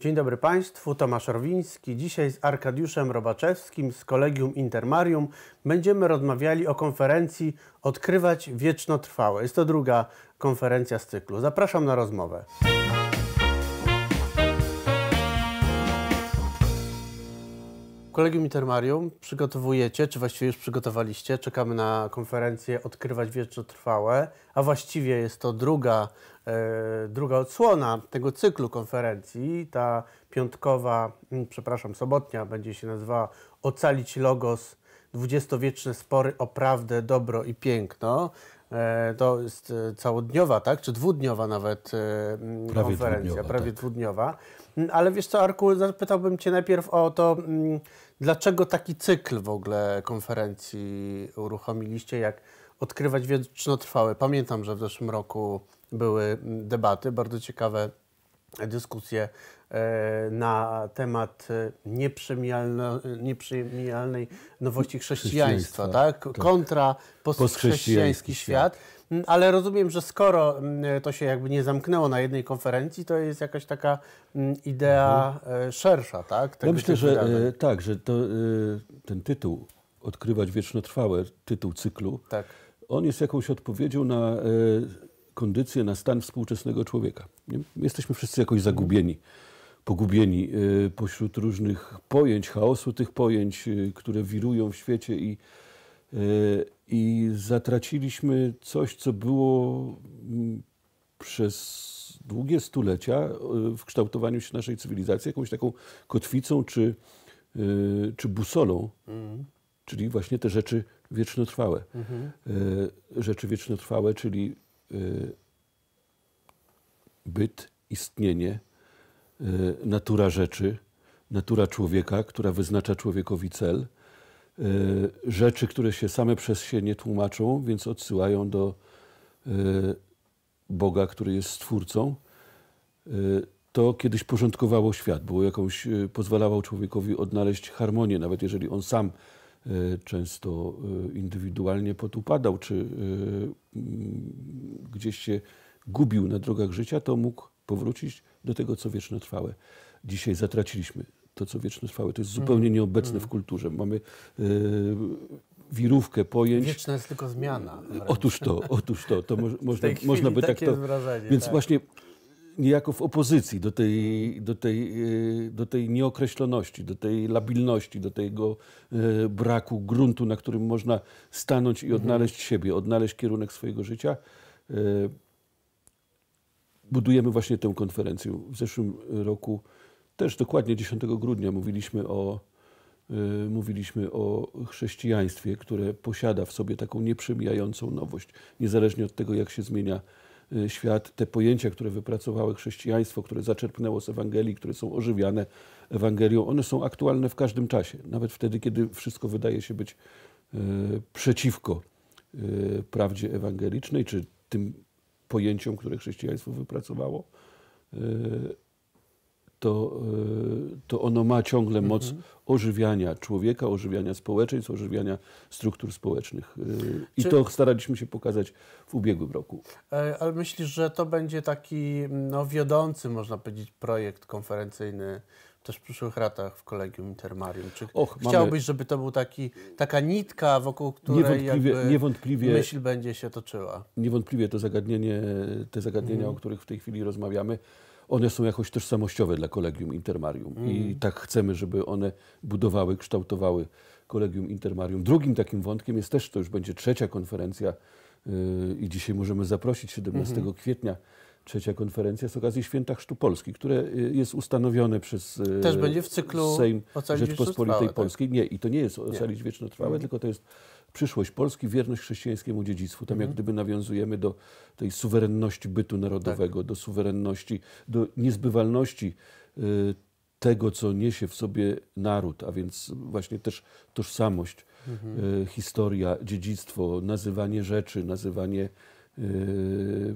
Dzień dobry Państwu, Tomasz Orwiński. Dzisiaj z Arkadiuszem Robaczewskim z Kolegium Intermarium będziemy rozmawiali o konferencji Odkrywać Wiecznotrwałe. Jest to druga konferencja z cyklu. Zapraszam na rozmowę. Kolegium Intermarium przygotowujecie, czy właściwie już przygotowaliście, czekamy na konferencję Odkrywać Wiecznotrwałe, a właściwie jest to druga, e, druga odsłona tego cyklu konferencji. Ta piątkowa, mm, przepraszam, sobotnia będzie się nazywała Ocalić Logos, dwudziestowieczne spory o prawdę, dobro i piękno. E, to jest e, całodniowa, tak? Czy dwudniowa nawet e, mm, prawie konferencja, dwudniowa, prawie tak. dwudniowa. Ale wiesz co, Arku, zapytałbym Cię najpierw o to, mm, dlaczego taki cykl w ogóle konferencji uruchomiliście, jak odkrywać wiecznotrwałe. Pamiętam, że w zeszłym roku były mm, debaty, bardzo ciekawe dyskusje e, na temat e, nieprzemijalnej nowości chrześcijaństwa, tak? tak? kontra postchrześcijański świat ale rozumiem, że skoro to się jakby nie zamknęło na jednej konferencji, to jest jakaś taka idea mhm. E, szersza, tak? Tego ja no myślę, że e, tak, że to, e, ten tytuł Odkrywać Wiecznotrwałe, tytuł cyklu, tak. on jest jakąś odpowiedzią na kondycję, na stan współczesnego człowieka. Jesteśmy wszyscy jakoś zagubieni pogubieni pośród różnych pojęć, chaosu tych pojęć, które wirują w świecie i E, i zatraciliśmy coś, co było mm, przez długie stulecia e, w kształtowaniu się naszej cywilizacji jakąś taką kotwicą czy, e, czy busolą, mhm. czyli właśnie te rzeczy wiecznotrwałe. Mm Rzeczy wiecznotrwałe, czyli byt, istnienie, natura rzeczy, natura człowieka, która wyznacza człowiekowi cel Y, rzeczy, które się same przez się nie tłumaczą, więc odsyłają do y, Boga, który jest stwórcą. Y, to kiedyś porządkowało świat, było jakąś, pozwalało człowiekowi odnaleźć harmonię, nawet jeżeli on sam często indywidualnie podupadał, czy mm, gdzieś się gubił na drogach życia, to mógł powrócić do tego, co wieczno trwałe. Dzisiaj zatraciliśmy to co wieczne trwałe, to jest mhm. zupełnie nieobecne mhm. w kulturze. Mamy y, wirówkę pojęć. Wieczna jest tylko zmiana. Wręcz. Otóż to, otóż to. to mo można, można by tak to. Wrażenie, więc tak. właśnie niejako w opozycji do tej, do, tej, y, do tej nieokreśloności, do tej labilności, do tego y, braku gruntu, na którym można stanąć i mhm. odnaleźć siebie, odnaleźć kierunek swojego życia. Budujemy właśnie tę konferencję. W zeszłym roku też dokładnie 10 grudnia mówiliśmy o, y, mówiliśmy o chrześcijaństwie, które posiada w sobie taką nieprzemijającą nowość. Niezależnie od tego, jak się zmienia y, świat, te pojęcia, które wypracowały chrześcijaństwo, które zaczerpnęło z Ewangelii, które są ożywiane Ewangelią, one są aktualne w każdym czasie, nawet wtedy, kiedy wszystko wydaje się być y, przeciwko prawdzie ewangelicznej, czy tym pojęciom, które chrześcijaństwo wypracowało to, y, to ono ma ciągle mhm. moc ożywiania człowieka, ożywiania społeczeństw, ożywiania struktur społecznych. Y, I Czy... to staraliśmy się pokazać w ubiegłym roku. E, ale myślisz, że to będzie taki no, wiodący, można powiedzieć, projekt konferencyjny też w przyszłych ratach w kolegium Intermarium. Czy Och, chciałbyś, mamy... żeby to był taki, taka nitka, wokół której niewątpliwie, niewątpliwie, myśl będzie się toczyła? Niewątpliwie to zagadnienie, te zagadnienia, mm. o których w tej chwili rozmawiamy, one są jakoś tożsamościowe dla kolegium Intermarium mm. i mhm. tak chcemy, żeby one budowały, kształtowały kolegium Intermarium. Drugim takim wątkiem jest też, to już będzie trzecia konferencja yy, i dzisiaj możemy zaprosić 17 mhm. kwietnia trzecia konferencja z okazji Święta Chrztu Polski, które y, jest ustanowione przez y, Też będzie w cyklu Sejm Rzeczpospolitej tak? Polskiej. Tak? Nie, i to nie jest ocalić wiecznotrwałe, mhm. tylko to jest przyszłość Polski, wierność chrześcijańskiemu dziedzictwu. Tam mhm. jak gdyby nawiązujemy do tej suwerenności bytu narodowego, tak. do suwerenności, do niezbywalności y, tego, co niesie w sobie naród, a więc właśnie też tożsamość, mhm. historia, dziedzictwo, nazywanie rzeczy, nazywanie Yy,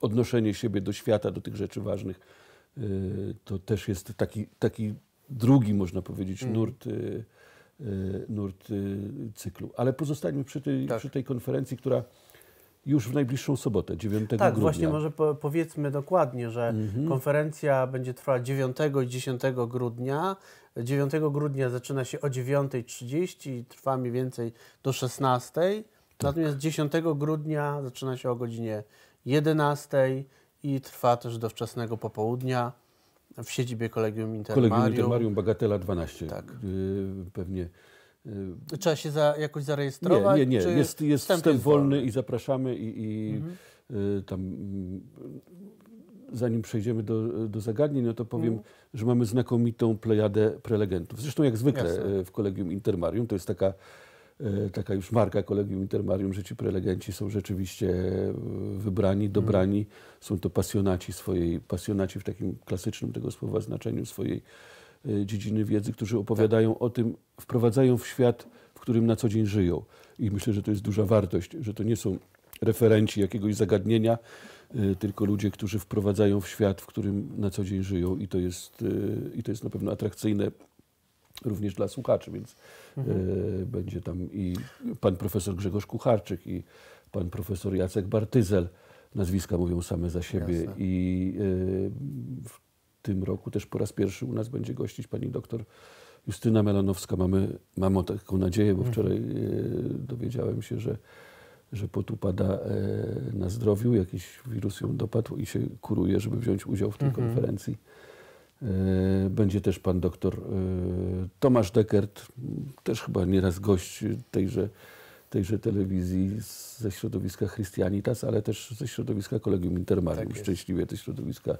odnoszenie siebie do świata, do tych rzeczy ważnych, yy, to też jest taki, taki drugi, można powiedzieć, mm. nurt, yy, nurt cyklu. Ale pozostańmy przy tej, tak. przy tej konferencji, która już w najbliższą sobotę, 9 tak, grudnia. Tak, właśnie może po, powiedzmy dokładnie, że mhm. konferencja będzie trwała 9 i 10 grudnia. 9 grudnia zaczyna się o 9.30 i trwa mniej więcej do 16. Natomiast 10 grudnia zaczyna się o godzinie 11 i trwa też do wczesnego popołudnia w siedzibie Kolegium Intermarium. Kolegium Intermarium Bagatela 12. Tak. Y, pewnie. Y, Trzeba się za, jakoś zarejestrować? Nie, nie, nie. jest, jest wstęp, wstęp wolny, wolny i zapraszamy i, i mhm. Y, tam zanim przejdziemy do, do zagadnień, no to powiem, mhm. że mamy znakomitą plejadę prelegentów. Zresztą jak zwykle Jasne. w Kolegium Intermarium, to jest taka E, taka już marka Kolegium Intermarium, że ci prelegenci są rzeczywiście e, wybrani, mhm. dobrani. Są to pasjonaci swojej, pasjonaci w takim klasycznym tego słowa znaczeniu swojej e, dziedziny wiedzy, którzy tak. opowiadają tak. o tym, wprowadzają w świat, w którym na co dzień żyją. I myślę, że to jest duża wartość, że to nie są referenci jakiegoś zagadnienia, tylko ludzie, którzy wprowadzają w świat, w którym na co dzień żyją i to jest, i to jest na pewno atrakcyjne również dla słuchaczy, więc mhm. E, będzie tam i pan profesor Grzegorz Kucharczyk i pan profesor Jacek Bartyzel. Nazwiska mówią same za siebie Jasne. i e, w tym roku też po raz pierwszy u nas będzie gościć pani doktor Justyna Melanowska. Mamy, mam taką nadzieję, bo mhm. wczoraj e, dowiedziałem się, że że potupada na zdrowiu, jakiś wirus ją dopadł i się kuruje, żeby wziąć udział w tej mhm. konferencji. E, będzie też pan doktor e, Tomasz Dekert, też chyba nieraz gość tejże, tejże telewizji ze środowiska Christianitas, ale też ze środowiska Kolegium Intermarium. Tak Szczęśliwie te środowiska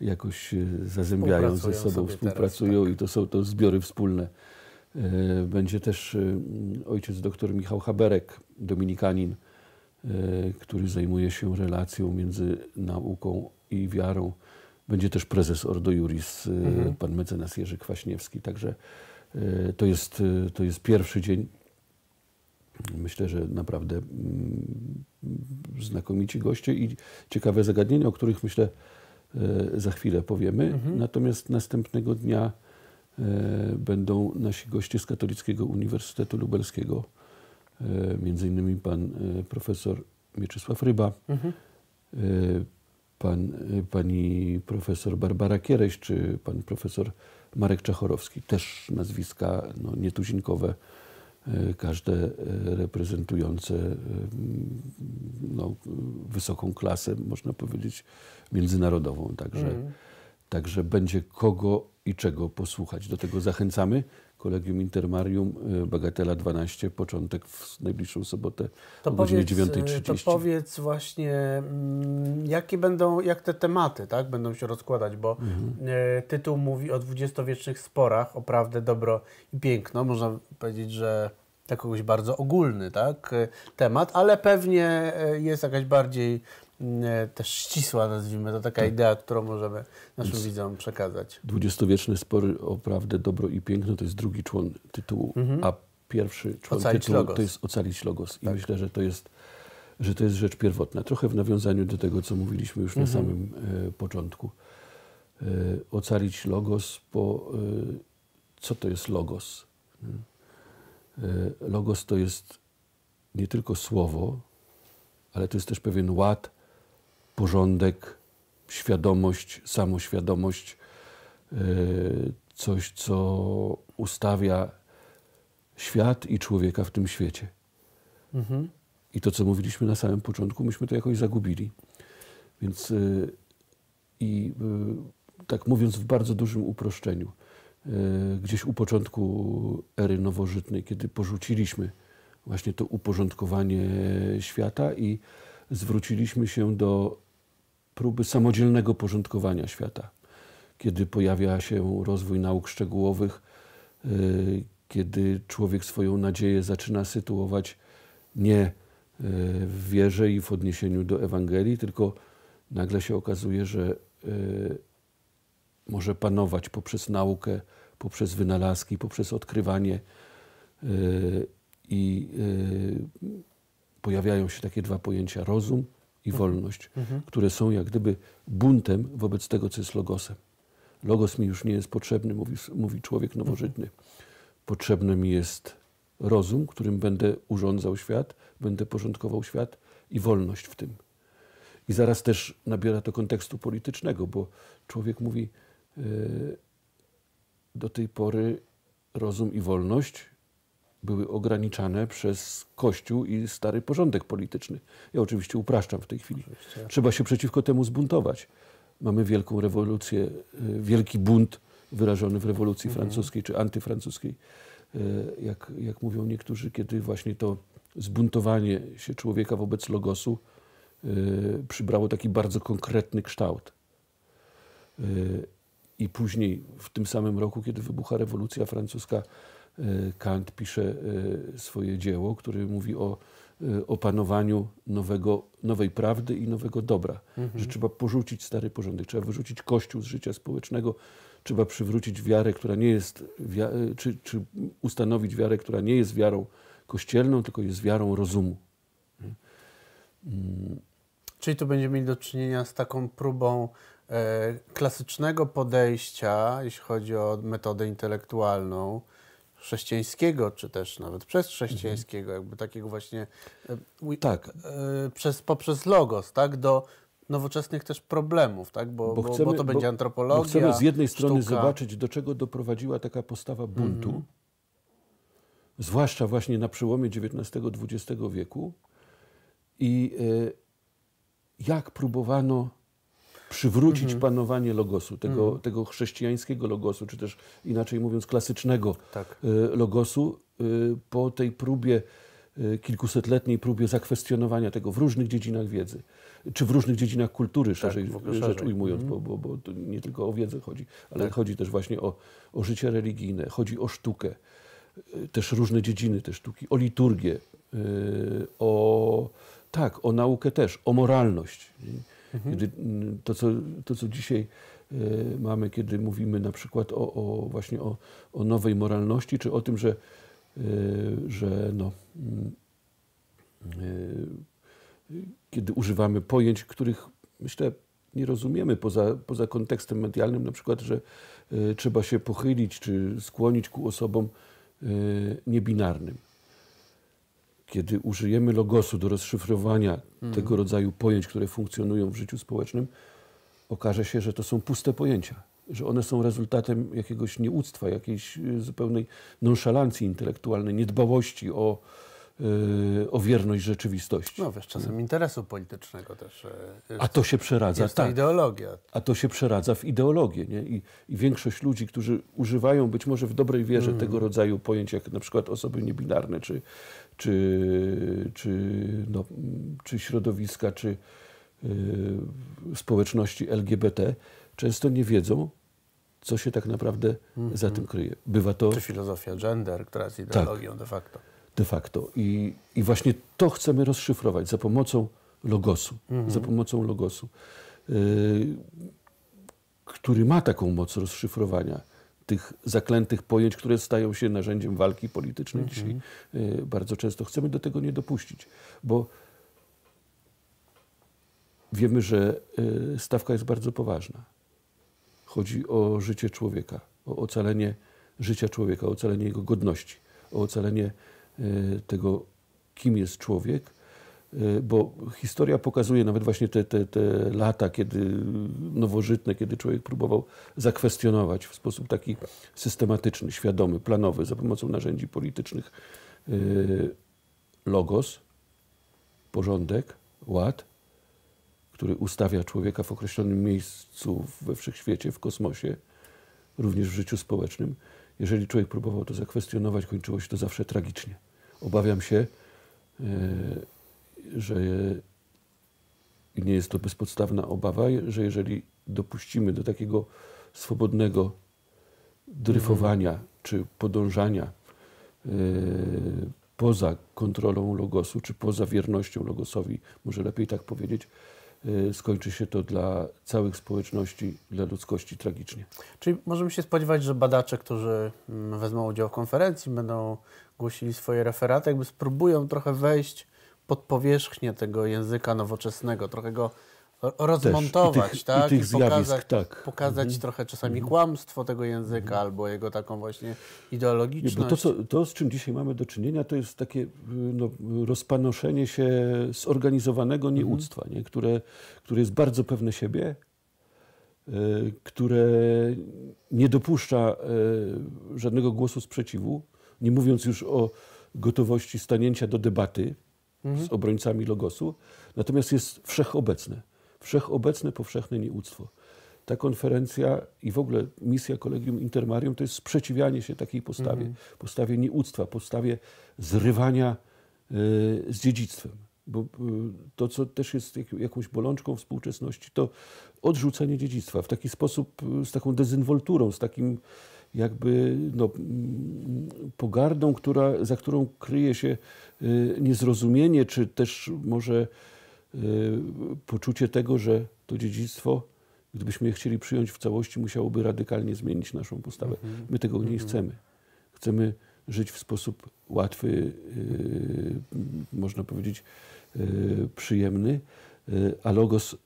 jakoś zazębiają ze sobą, współpracują teraz, tak. i to są to zbiory wspólne. E, będzie też ojciec doktor Michał Haberek, dominikanin, który zajmuje się relacją między nauką i wiarą. Będzie też prezes Ordo Juris, y, mhm. pan mecenas Jerzy Kwaśniewski. Także y, to jest, y, to jest pierwszy dzień. Myślę, że naprawdę mm, znakomici goście i ciekawe zagadnienia, o których myślę za chwilę powiemy. Mhm. Natomiast następnego dnia będą nasi goście z Katolickiego Uniwersytetu Lubelskiego, między innymi pan profesor Mieczysław Ryba, mhm pan, pani profesor Barbara Kiereś czy pan profesor Marek Czachorowski. Też nazwiska no, nietuzinkowe, e, każde e, reprezentujące e, no, wysoką klasę, można powiedzieć, międzynarodową. Także, mm. także będzie kogo i czego posłuchać. Do tego zachęcamy. Kolegium Intermarium, y, Bagatela 12, początek w najbliższą sobotę to o godzinie 9.30. Y, to powiedz właśnie, mm, jakie będą, jak te tematy tak, będą się rozkładać, bo mhm. Y, tytuł mówi o dwudziestowiecznych sporach, o prawdę, dobro i piękno. Można powiedzieć, że to kogoś bardzo ogólny tak, temat, ale pewnie jest jakaś bardziej E, też ścisła, nazwijmy to, taka tak. idea, którą możemy naszym Więc widzom przekazać. dwudziestowieczny spory o prawdę, dobro i piękno to jest drugi człon tytułu, mhm. a pierwszy człon ocalić tytułu logos. to jest Ocalić Logos. Tak. I myślę, że to jest że to jest rzecz pierwotna. Trochę w nawiązaniu do tego, co mówiliśmy już mhm. na samym e, początku. E, ocalić logos, bo e, co to jest logos? E, logos to jest nie tylko słowo, ale to jest też pewien ład porządek, świadomość, samoświadomość, e, coś, co ustawia świat i człowieka w tym świecie. Mhm. I to, co mówiliśmy na samym początku, myśmy to jakoś zagubili. Więc e, i e, tak mówiąc w bardzo dużym uproszczeniu, gdzieś u początku ery nowożytnej, kiedy porzuciliśmy właśnie to uporządkowanie świata i zwróciliśmy się do próby samodzielnego porządkowania świata, kiedy pojawia się rozwój nauk szczegółowych, y, kiedy człowiek swoją nadzieję zaczyna sytuować nie y, w wierze i w odniesieniu do Ewangelii, tylko nagle się okazuje, że y, może panować poprzez naukę, poprzez wynalazki, poprzez odkrywanie. I pojawiają się takie dwa pojęcia: rozum i mhm. wolność, mhm. które są jak gdyby buntem wobec tego, co jest logosem. Logos mi już nie jest potrzebny, mówi, mówi człowiek mhm. nowożytny. Potrzebny mi jest rozum, którym będę urządzał świat, będę porządkował świat i wolność w tym. I zaraz też nabiera to kontekstu politycznego, bo człowiek mówi, yy, do tej pory rozum i wolność były ograniczane przez Kościół i stary porządek polityczny. Ja oczywiście upraszczam w tej chwili. Trzeba się przeciwko temu zbuntować. Mamy wielką rewolucję, y, wielki bunt wyrażony w rewolucji mhm. francuskiej czy antyfrancuskiej, y, jak, jak mówią niektórzy, kiedy właśnie to zbuntowanie się człowieka wobec logosu y, przybrało taki bardzo konkretny kształt. I później, w tym samym roku, kiedy wybucha rewolucja francuska, Y, Kant pisze y, swoje dzieło, które mówi o y, opanowaniu nowego, nowej prawdy i nowego dobra. Mhm. Że trzeba porzucić stary porządek, trzeba wyrzucić kościół z życia społecznego, trzeba przywrócić wiarę, która nie jest, czy, czy ustanowić wiarę, która nie jest wiarą kościelną, tylko jest wiarą rozumu. Hmm. Mm. Czyli tu będziemy mieli do czynienia z taką próbą e, klasycznego podejścia, jeśli chodzi o metodę intelektualną, chrześcijańskiego, czy też nawet przez mhm. chrześcijańskiego, jakby takiego właśnie e, tak. E, przez, poprzez logos, tak, do nowoczesnych też problemów, tak? bo, bo, chcemy, bo to będzie bo, antropologia. Bo chcemy z jednej strony sztuka. zobaczyć, do czego doprowadziła taka postawa buntu, mhm. zwłaszcza właśnie na przełomie XIX-XX wieku i y, jak próbowano przywrócić mhm. panowanie logosu, tego, mhm. tego chrześcijańskiego logosu, czy też inaczej mówiąc klasycznego tak. E, logosu, e, po tej próbie, e, kilkusetletniej próbie zakwestionowania tego w różnych dziedzinach wiedzy, czy w różnych dziedzinach kultury, tak, szerzej, tak, rzecz szerzej. ujmując, mhm. bo, bo, bo to nie tylko o wiedzę chodzi, ale tak. chodzi też właśnie o, o życie religijne, chodzi o sztukę, też różne dziedziny tej sztuki, o liturgię, o tak, o naukę też, o moralność. Mhm. Kiedy mm, to, co, to, co dzisiaj e, mamy, kiedy mówimy na przykład o, o właśnie o, o, nowej moralności, czy o tym, że, e, że no, mm, e, kiedy używamy pojęć, których myślę nie rozumiemy poza, poza kontekstem medialnym, na przykład, że trzeba się pochylić czy skłonić ku osobom niebinarnym kiedy użyjemy logosu do rozszyfrowania tego rodzaju pojęć, które funkcjonują w życiu społecznym, okaże się, że to są puste pojęcia, że one są rezultatem jakiegoś nieuctwa, jakiejś e, zupełnej nonszalancji intelektualnej, niedbałości o, Y, o wierność rzeczywistości. No wiesz, czasem no. interesu politycznego też. E, A to się przeradza. Jest tak. ideologia. A to się przeradza w ideologię. Nie? I, I, większość ludzi, którzy używają być może w dobrej wierze mm. tego rodzaju pojęć, jak na przykład osoby niebinarne, czy, czy, czy, no, czy środowiska, czy y, społeczności LGBT, często nie wiedzą, co się tak naprawdę mm -hmm. za mhm. tym kryje. Bywa to... Czy filozofia gender, która jest ideologią tak. de facto de facto. I, i właśnie to chcemy rozszyfrować za pomocą logosu. Mhm. Za pomocą logosu, yy, który ma taką moc rozszyfrowania tych zaklętych pojęć, które stają się narzędziem walki politycznej mhm. dzisiaj yy, bardzo często. Chcemy do tego nie dopuścić, bo wiemy, że yy, stawka jest bardzo poważna. Chodzi o życie człowieka, o ocalenie życia człowieka, o ocalenie jego godności, o ocalenie Y, tego, kim jest człowiek, y, bo historia pokazuje nawet właśnie te, te, te lata, kiedy nowożytne, kiedy człowiek próbował zakwestionować w sposób taki systematyczny, świadomy, planowy, za pomocą narzędzi politycznych y, logos, porządek, ład, który ustawia człowieka w określonym miejscu we wszechświecie, w kosmosie, również w życiu społecznym. Jeżeli człowiek próbował to zakwestionować, kończyło się to zawsze tragicznie obawiam się, e, że nie jest to bezpodstawna obawa, że jeżeli dopuścimy do takiego swobodnego dryfowania mhm. czy podążania e, poza kontrolą logosu, czy poza wiernością logosowi, może lepiej tak powiedzieć, Y, skończy się to dla całych społeczności, dla ludzkości tragicznie. Czyli możemy się spodziewać, że badacze, którzy mm, wezmą udział w konferencji, będą głosili swoje referaty, jakby spróbują trochę wejść pod powierzchnię tego języka nowoczesnego, trochę go rozmontować, tych, tak? I, I pokazać, zjawisk, tak. pokazać mhm. trochę czasami mhm. kłamstwo tego języka mhm. albo jego taką właśnie ideologiczność. Nie, bo to, co, to, z czym dzisiaj mamy do czynienia, to jest takie y, no, rozpanoszenie się zorganizowanego mhm. nieuctwa, mhm. nie? które, które jest bardzo pewne siebie, y, które nie dopuszcza y, żadnego głosu sprzeciwu, nie mówiąc już o gotowości stanięcia do debaty mhm. z obrońcami logosu, natomiast jest wszechobecne wszechobecne, powszechne nieuctwo. Ta konferencja i w ogóle misja Kolegium Intermarium to jest sprzeciwianie się takiej postawie, mhm. postawie nieuctwa, postawie zrywania y, z dziedzictwem. Bo y, to, co też jest jak, jakąś bolączką współczesności, to odrzucenie dziedzictwa w taki sposób, e, z taką dezynwolturą, z takim jakby no, pogardą, która, za którą kryje się y, niezrozumienie, czy też może Y, poczucie tego, że to dziedzictwo, gdybyśmy je chcieli przyjąć w całości, musiałoby radykalnie zmienić naszą postawę. Mhm. My tego nie mhm. chcemy. Chcemy żyć w sposób łatwy, y, można powiedzieć, y, przyjemny, a logos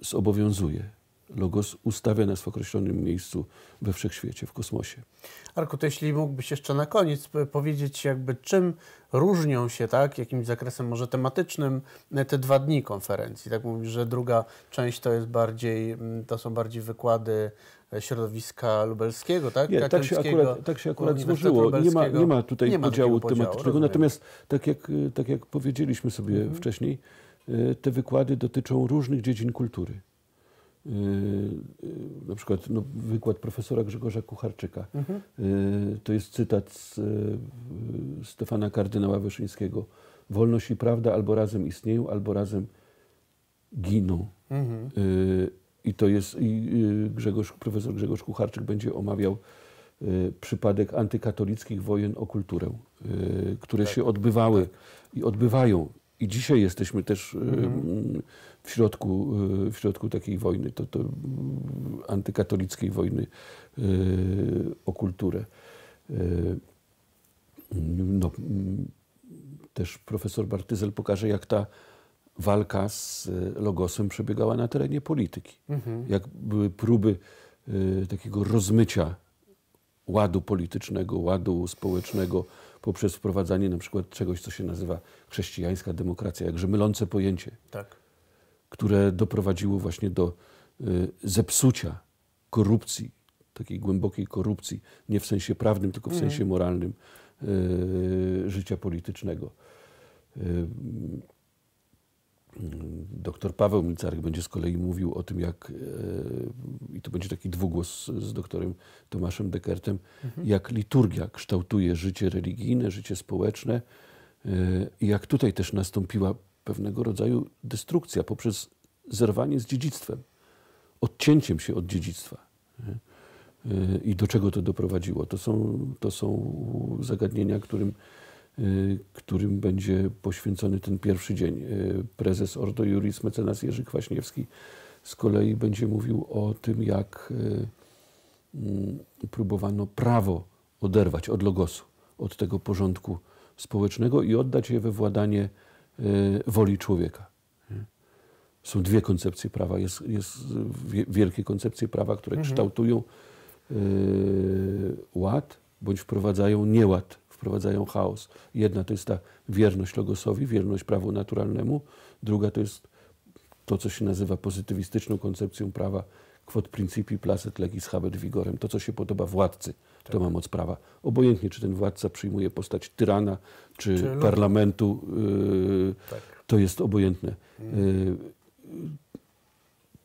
zobowiązuje. Logos ustawione w określonym miejscu we wszechświecie, w kosmosie. Arku, to jeśli mógłbyś jeszcze na koniec e, powiedzieć, jakby czym różnią się, tak, jakimś zakresem może tematycznym, e, te dwa dni konferencji. Tak mówisz, że druga część to jest bardziej, to są bardziej wykłady e, środowiska lubelskiego, tak? Nie, tak się akurat, tak się akurat złożyło. Nie ma, nie ma tutaj nie ma podziału, podziału tematycznego. Rozumiem. Natomiast tak jak, tak jak powiedzieliśmy sobie mhm. wcześniej, te wykłady dotyczą różnych dziedzin kultury. Y, y, na przykład no, wykład profesora Grzegorza Kucharczyka. Mhm. Y, to jest cytat z Stefana kardynała Wyszyńskiego. Wolność i prawda albo razem istnieją, albo razem giną. Mhm. I to jest, i Grzegorz, profesor Grzegorz Kucharczyk będzie omawiał przypadek antykatolickich wojen o kulturę, które tak. się odbywały tak. i odbywają i dzisiaj jesteśmy też e, mhm. w, środku, e, w środku takiej wojny, to, to antykatolickiej wojny e, o kulturę. No, też profesor Bartyzel pokaże, jak ta walka z Logosem przebiegała na terenie polityki. Mhm. Jak były próby takiego rozmycia ładu politycznego, ładu społecznego, poprzez wprowadzanie na przykład czegoś, co się nazywa chrześcijańska demokracja, jakże mylące pojęcie, tak. które doprowadziło właśnie do y, zepsucia korupcji, takiej głębokiej korupcji, nie w sensie prawnym, tylko w mhm. sensie moralnym y, życia politycznego. Y, Doktor Paweł Milcarek będzie z kolei mówił o tym, jak, e, i to będzie taki dwugłos z doktorem Tomaszem Dekertem, mhm. jak liturgia kształtuje życie religijne, życie społeczne, e, i jak tutaj też nastąpiła pewnego rodzaju destrukcja poprzez zerwanie z dziedzictwem, odcięciem się od dziedzictwa. E, I do czego to doprowadziło? To są, to są zagadnienia, którym Y, którym będzie poświęcony ten pierwszy dzień. Y, prezes Ordo Juris, mecenas Jerzy Kwaśniewski z kolei będzie mówił o tym, jak y, mm, próbowano prawo oderwać od logosu, od tego porządku społecznego i oddać je we władanie woli człowieka. Są dwie koncepcje prawa. Jest, jest wielkie koncepcje prawa, które mhm. kształtują ład bądź wprowadzają nieład wprowadzają chaos. Jedna to jest ta wierność logosowi, wierność prawu naturalnemu, druga to jest to, co się nazywa pozytywistyczną koncepcją prawa quod principi placet legis habet vigorem, to, co się podoba władcy, tak. to ma moc prawa. Obojętnie, czy ten władca przyjmuje postać tyrana, czy, czy parlamentu, yy, tak. to jest obojętne. Yy,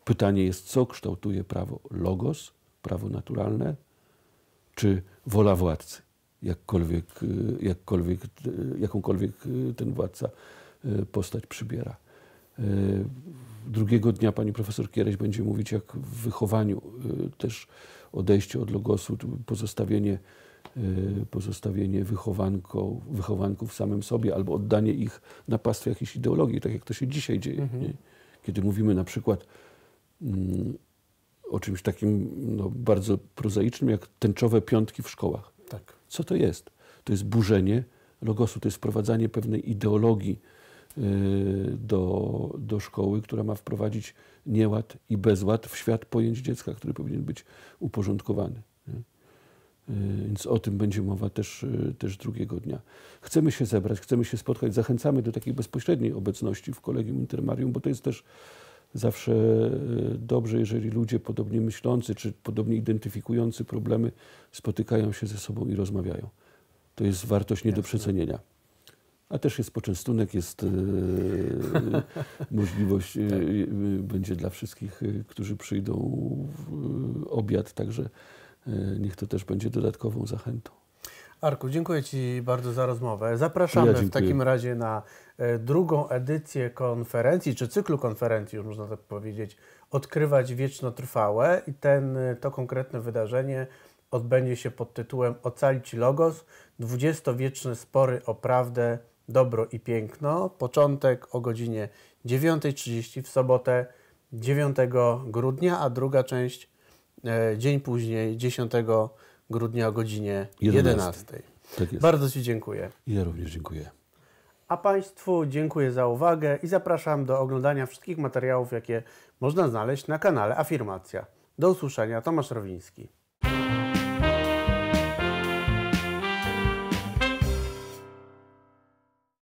pytanie jest, co kształtuje prawo? Logos, prawo naturalne, czy wola władcy? jakkolwiek, y, jakkolwiek, y, jakąkolwiek y, ten władca postać przybiera. Drugiego dnia pani profesor Kiereś będzie mówić, jak w wychowaniu też odejście od logosu, pozostawienie, pozostawienie wychowanką, wychowanków samym sobie albo oddanie ich na pastwę jakiejś ideologii, tak jak to się dzisiaj dzieje. Mhm. Kiedy mówimy na przykład mm, o czymś takim no, bardzo prozaicznym, jak tęczowe piątki w szkołach. Tak. Co to jest? To jest burzenie logosu, to jest wprowadzanie pewnej ideologii y, do, do szkoły, która ma wprowadzić nieład i bezład w świat pojęć dziecka, który powinien być uporządkowany. Y, więc o tym będzie mowa też, y, też drugiego dnia. Chcemy się zebrać, chcemy się spotkać, zachęcamy do takiej bezpośredniej obecności w Kolegium Intermarium, bo to jest też zawsze y, dobrze, jeżeli ludzie podobnie myślący czy podobnie identyfikujący problemy spotykają się ze sobą i rozmawiają. To jest wartość nie do przecenienia. A też jest poczęstunek, jest y, możliwość, y, tak. będzie dla wszystkich, którzy przyjdą obiad, także niech to też będzie dodatkową zachętą. Arku, dziękuję Ci bardzo za rozmowę. Zapraszamy ja w takim razie na e, drugą edycję konferencji, czy cyklu konferencji, już można tak powiedzieć, Odkrywać Wieczno Trwałe i ten, e, to konkretne wydarzenie odbędzie się pod tytułem Ocalić Logos, dwudziestowieczne spory o prawdę, dobro i piękno. Początek o godzinie 9.30 w sobotę 9 grudnia, a druga część e, dzień później 10 grudnia grudnia o godzinie 11. 11. Tak Bardzo Ci dziękuję. Ja również dziękuję. A Państwu dziękuję za uwagę i zapraszam do oglądania wszystkich materiałów, jakie można znaleźć na kanale Afirmacja. Do usłyszenia, Tomasz Rowiński.